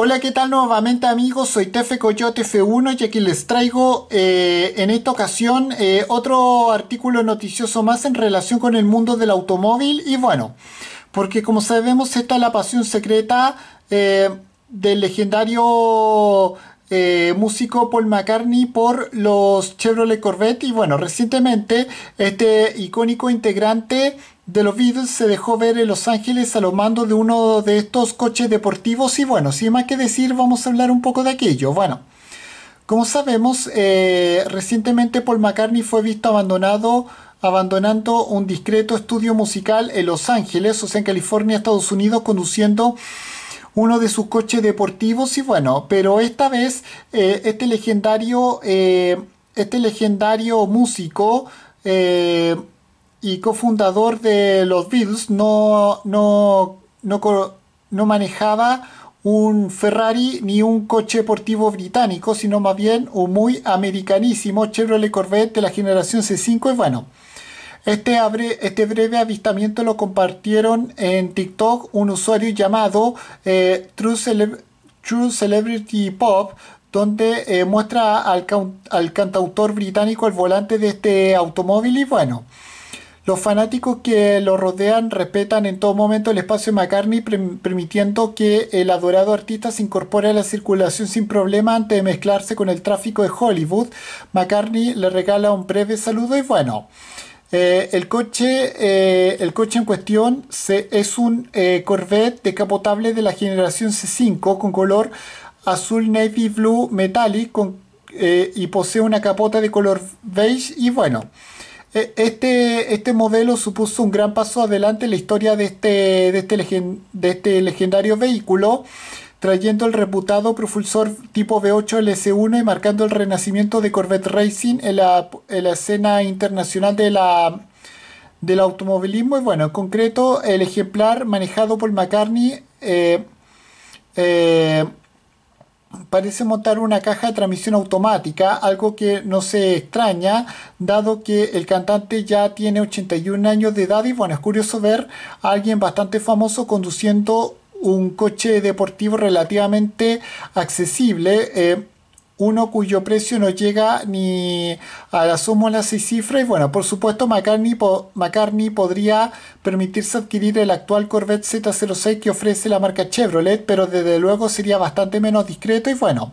Hola, ¿qué tal nuevamente amigos? Soy Tefe Coyote F1 y aquí les traigo eh, en esta ocasión eh, otro artículo noticioso más en relación con el mundo del automóvil y bueno, porque como sabemos esta es la pasión secreta eh, del legendario eh, músico Paul McCartney por los Chevrolet Corvette y bueno, recientemente este icónico integrante de los Beatles se dejó ver en Los Ángeles a los mandos de uno de estos coches deportivos y bueno, sin más que decir vamos a hablar un poco de aquello. Bueno, como sabemos, eh, recientemente Paul McCartney fue visto abandonado abandonando un discreto estudio musical en Los Ángeles, o sea en California, Estados Unidos, conduciendo uno de sus coches deportivos y bueno, pero esta vez eh, este legendario, eh, este legendario músico eh, y cofundador de los Bills no, no, no manejaba un Ferrari ni un coche deportivo británico, sino más bien un muy americanísimo Chevrolet Corvette de la generación C5 y bueno. Este, este, breve avistamiento lo compartieron en TikTok un usuario llamado eh, True, Celebrity Pop, donde eh, muestra al, al, cantautor británico el volante de este automóvil y bueno, los fanáticos que lo rodean respetan en todo momento el espacio de McCartney, permitiendo que el adorado artista se incorpore a la circulación sin problema antes de mezclarse con el tráfico de Hollywood. McCartney le regala un breve saludo y bueno. Eh, el, coche, eh, el coche en cuestión es un eh, Corvette de decapotable de la generación C5 con color azul navy blue metallic y posee una capota de color beige y bueno. Este, este modelo supuso un gran paso adelante en la historia de este, este, de este legendario vehículo trayendo el reputado propulsor tipo V8 LS1 y marcando el renacimiento de Corvette Racing en la, en la escena internacional la, del automovilismo. Y bueno, en concreto, el ejemplar manejado por McCartney eh, eh, parece montar una caja de transmisión automática, algo que no se extraña, dado que el cantante ya tiene 81 años de edad y bueno, es curioso ver a alguien bastante famoso conduciendo un coche deportivo relativamente accesible. Eh, uno cuyo precio no llega ni a la suma las seis cifras. Y bueno, por supuesto, McCartney, podría permitirse adquirir el actual Corvette Z06 que ofrece la marca Chevrolet, pero desde luego sería bastante menos discreto. Y bueno,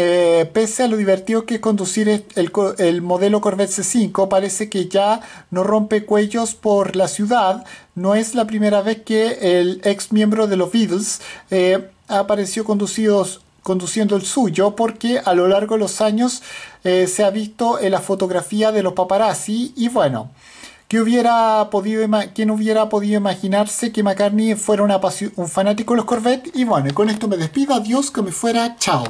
eh, pese a lo divertido que es conducir el, modelo Corvette C5, parece que ya no rompe cuellos por la ciudad. No es la primera vez que el ex miembro de los Beatles eh, apareció conducidos conduciendo el suyo porque a lo largo de los años eh, se ha visto en la fotografía de los paparazzi y bueno, ¿quién hubiera podido, hubiera podido imaginarse que McCartney fuera un fanático de los Corvette? Y bueno, con esto me despido, adiós, que me fuera, chao.